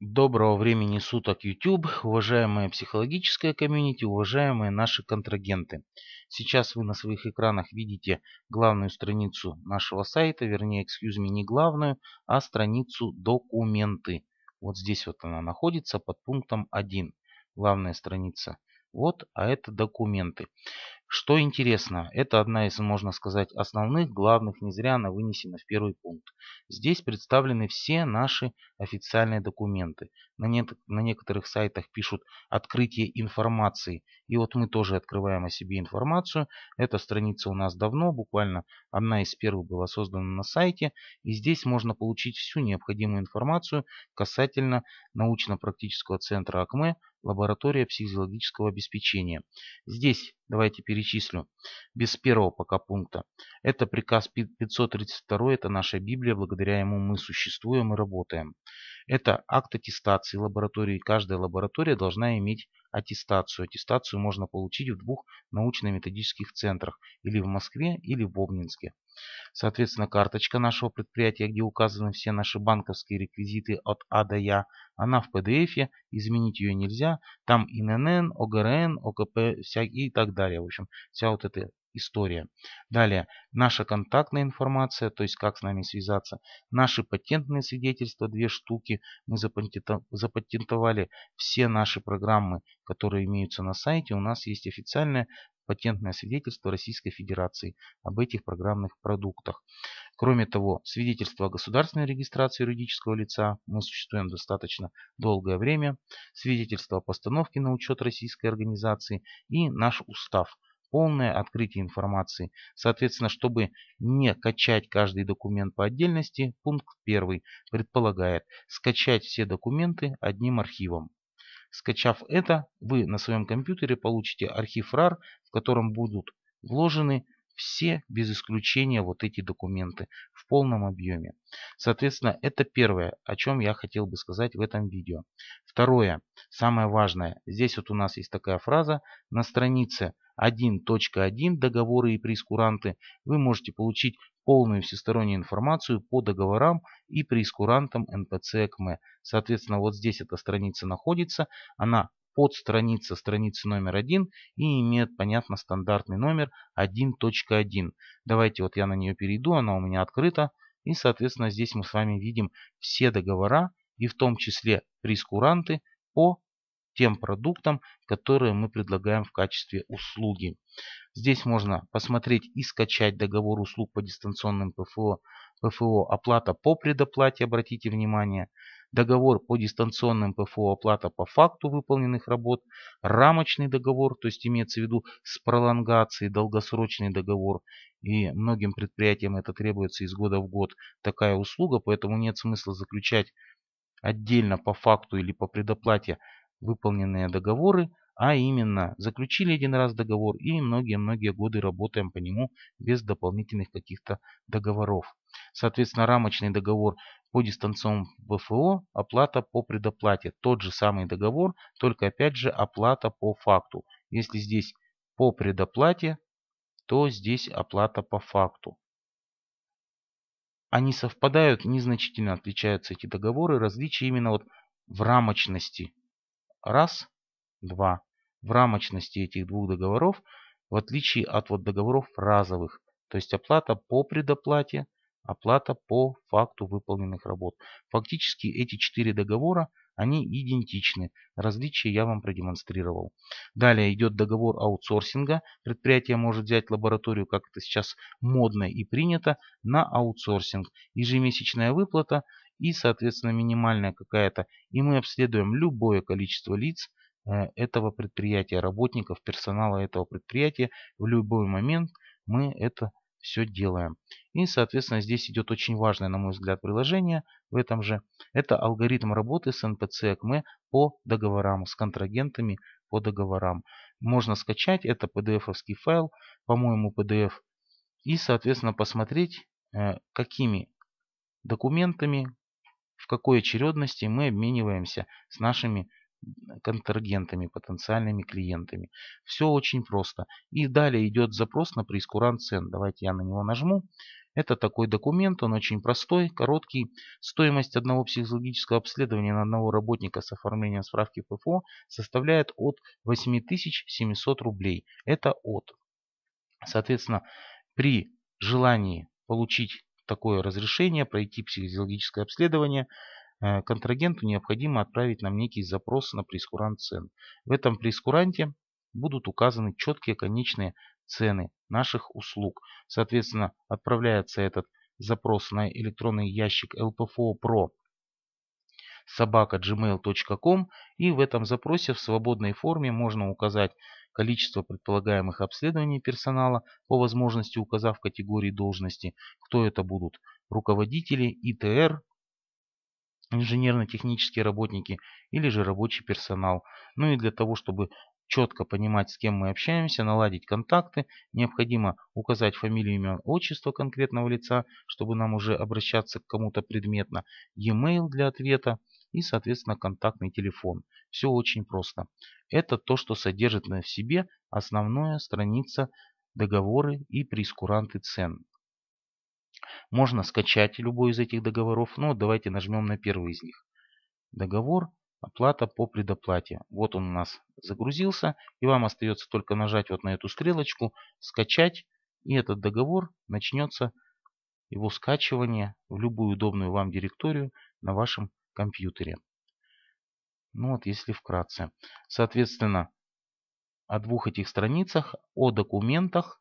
Доброго времени суток, YouTube, уважаемая психологическая комьюнити, уважаемые наши контрагенты. Сейчас вы на своих экранах видите главную страницу нашего сайта, вернее, excuse me, не главную, а страницу документы. Вот здесь вот она находится под пунктом 1. Главная страница. Вот, а это документы. Что интересно, это одна из, можно сказать, основных, главных, не зря она вынесена в первый пункт. Здесь представлены все наши официальные документы. На, не, на некоторых сайтах пишут «открытие информации». И вот мы тоже открываем о себе информацию. Эта страница у нас давно, буквально одна из первых была создана на сайте. И здесь можно получить всю необходимую информацию касательно научно-практического центра АКМЭ, лаборатория психологического обеспечения. Здесь, давайте перечислю, без первого пока пункта. Это приказ 532, это наша Библия, благодаря ему мы существуем и работаем. Это акт аттестации лаборатории. Каждая лаборатория должна иметь аттестацию. Аттестацию можно получить в двух научно-методических центрах, или в Москве, или в Обнинске. Соответственно, карточка нашего предприятия, где указаны все наши банковские реквизиты от А до Я, она в PDF, изменить ее нельзя. Там ИНН, ОГРН, ОКП вся, и так далее. В общем, вся вот эта история. Далее, наша контактная информация, то есть как с нами связаться, наши патентные свидетельства, две штуки, мы запатентовали все наши программы, которые имеются на сайте, у нас есть официальное патентное свидетельство Российской Федерации об этих программных продуктах. Кроме того, свидетельство о государственной регистрации юридического лица, мы существуем достаточно долгое время, свидетельство о постановке на учет российской организации и наш устав – полное открытие информации. Соответственно, чтобы не качать каждый документ по отдельности, пункт 1 предполагает скачать все документы одним архивом. Скачав это, вы на своем компьютере получите архив RAR, в котором будут вложены все без исключения вот эти документы в полном объеме. Соответственно, это первое, о чем я хотел бы сказать в этом видео. Второе, самое важное, здесь вот у нас есть такая фраза, на странице 1.1 договоры и прескуранты вы можете получить полную всестороннюю информацию по договорам и прескурантам НПЦ КМЭ. Соответственно, вот здесь эта страница находится, она под страница страницы номер 1 и имеет, понятно, стандартный номер 1.1. Давайте вот я на нее перейду, она у меня открыта. И, соответственно, здесь мы с вами видим все договора и в том числе прескуранты по тем продуктам, которые мы предлагаем в качестве услуги. Здесь можно посмотреть и скачать договор услуг по дистанционным ПФО, ПФО оплата по предоплате, обратите внимание – договор по дистанционным ПФО оплата по факту выполненных работ, рамочный договор, то есть имеется в виду с пролонгацией, долгосрочный договор. И многим предприятиям это требуется из года в год такая услуга, поэтому нет смысла заключать отдельно по факту или по предоплате выполненные договоры, а именно заключили один раз договор и многие-многие годы работаем по нему без дополнительных каких-то договоров. Соответственно, рамочный договор по дистанционному ВФО оплата по предоплате. Тот же самый договор, только опять же оплата по факту. Если здесь по предоплате, то здесь оплата по факту. Они совпадают, незначительно отличаются эти договоры. Различие именно вот в рамочности. Раз, два. В рамочности этих двух договоров, в отличие от вот договоров разовых. То есть оплата по предоплате – оплата по факту выполненных работ. Фактически эти четыре договора, они идентичны. Различия я вам продемонстрировал. Далее идет договор аутсорсинга. Предприятие может взять лабораторию, как это сейчас модно и принято, на аутсорсинг. Ежемесячная выплата и, соответственно, минимальная какая-то. И мы обследуем любое количество лиц, э, этого предприятия, работников, персонала этого предприятия. В любой момент мы это все делаем. И, соответственно, здесь идет очень важное, на мой взгляд, приложение в этом же. Это алгоритм работы с НПЦ АКМЭ по договорам, с контрагентами по договорам. Можно скачать, это PDF-овский файл, по-моему, PDF. И, соответственно, посмотреть, э, какими документами, в какой очередности мы обмениваемся с нашими контрагентами, потенциальными клиентами. Все очень просто. И далее идет запрос на прескурант цен. Давайте я на него нажму. Это такой документ, он очень простой, короткий. Стоимость одного психологического обследования на одного работника с оформлением справки ПФО составляет от 8700 рублей. Это от. Соответственно, при желании получить такое разрешение, пройти психологическое обследование – Э, контрагенту необходимо отправить нам некий запрос на прескурант цен. В этом прескуранте будут указаны четкие конечные цены наших услуг. Соответственно, отправляется этот запрос на электронный ящик LPFO Pro собака и в этом запросе в свободной форме можно указать количество предполагаемых обследований персонала, по возможности указав категории должности, кто это будут, руководители, ИТР, инженерно-технические работники или же рабочий персонал. Ну и для того, чтобы четко понимать, с кем мы общаемся, наладить контакты, необходимо указать фамилию, имя, отчество конкретного лица, чтобы нам уже обращаться к кому-то предметно, e-mail для ответа и, соответственно, контактный телефон. Все очень просто. Это то, что содержит на себе основная страница договоры и прескуранты цен. Можно скачать любой из этих договоров, но давайте нажмем на первый из них. Договор оплата по предоплате. Вот он у нас загрузился, и вам остается только нажать вот на эту стрелочку, скачать, и этот договор начнется его скачивание в любую удобную вам директорию на вашем компьютере. Ну вот, если вкратце. Соответственно, о двух этих страницах, о документах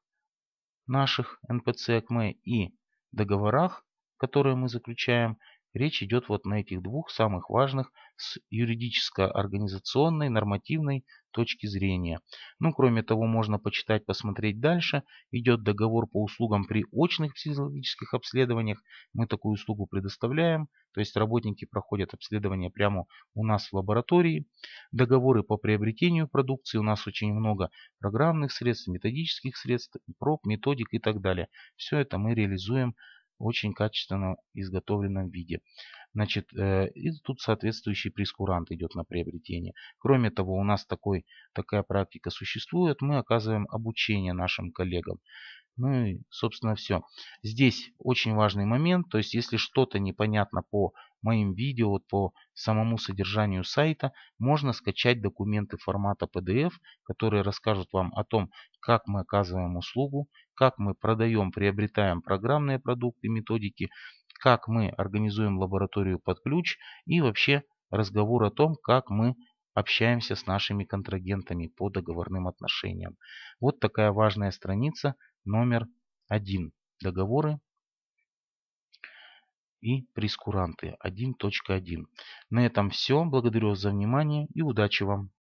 наших НПЦ АКМЭ и договорах, которые мы заключаем, Речь идет вот на этих двух самых важных с юридическо-организационной, нормативной точки зрения. Ну, кроме того, можно почитать, посмотреть дальше. Идет договор по услугам при очных психологических обследованиях. Мы такую услугу предоставляем, то есть работники проходят обследование прямо у нас в лаборатории. Договоры по приобретению продукции. У нас очень много программных средств, методических средств, проб, методик и так далее. Все это мы реализуем очень качественно изготовленном виде. Значит, э, и тут соответствующий прескурант идет на приобретение. Кроме того, у нас такой, такая практика существует. Мы оказываем обучение нашим коллегам. Ну и, собственно, все. Здесь очень важный момент. То есть, если что-то непонятно по моим видео, по самому содержанию сайта, можно скачать документы формата PDF, которые расскажут вам о том, как мы оказываем услугу, как мы продаем, приобретаем программные продукты, методики, как мы организуем лабораторию под ключ и вообще разговор о том, как мы общаемся с нашими контрагентами по договорным отношениям. Вот такая важная страница номер один. Договоры и прескуранты 1.1. На этом все. Благодарю вас за внимание и удачи вам!